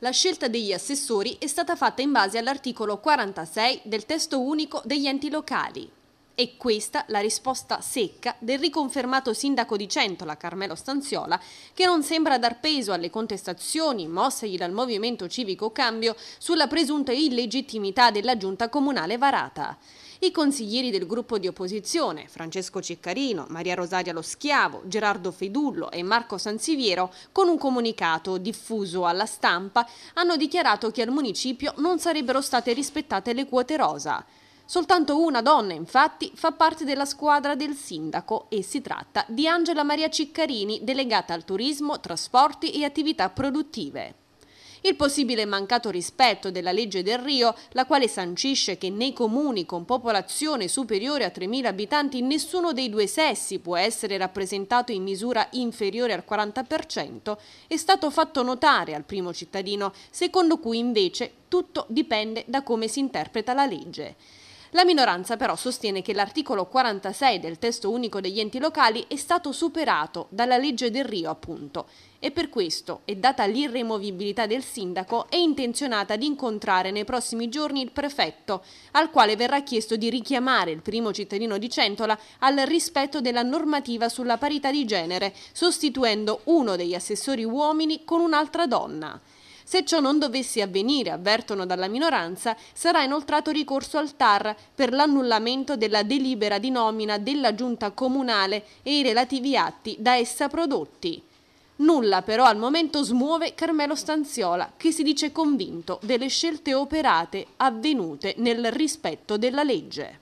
La scelta degli assessori è stata fatta in base all'articolo 46 del testo unico degli enti locali. E questa la risposta secca del riconfermato sindaco di Centola, Carmelo Stanziola, che non sembra dar peso alle contestazioni mossegli dal Movimento Civico Cambio sulla presunta illegittimità della giunta comunale varata. I consiglieri del gruppo di opposizione, Francesco Ciccarino, Maria Rosaria Lo Schiavo, Gerardo Fedullo e Marco Sansiviero, con un comunicato diffuso alla stampa, hanno dichiarato che al municipio non sarebbero state rispettate le quote rosa. Soltanto una donna, infatti, fa parte della squadra del sindaco e si tratta di Angela Maria Ciccarini, delegata al turismo, trasporti e attività produttive. Il possibile mancato rispetto della legge del Rio, la quale sancisce che nei comuni con popolazione superiore a 3.000 abitanti nessuno dei due sessi può essere rappresentato in misura inferiore al 40%, è stato fatto notare al primo cittadino, secondo cui invece tutto dipende da come si interpreta la legge. La minoranza però sostiene che l'articolo 46 del testo unico degli enti locali è stato superato dalla legge del Rio appunto e per questo, e data l'irremovibilità del sindaco, è intenzionata ad incontrare nei prossimi giorni il prefetto, al quale verrà chiesto di richiamare il primo cittadino di Centola al rispetto della normativa sulla parità di genere, sostituendo uno degli assessori uomini con un'altra donna. Se ciò non dovesse avvenire, avvertono dalla minoranza, sarà inoltrato ricorso al TAR per l'annullamento della delibera di nomina della giunta comunale e i relativi atti da essa prodotti. Nulla però al momento smuove Carmelo Stanziola, che si dice convinto delle scelte operate avvenute nel rispetto della legge.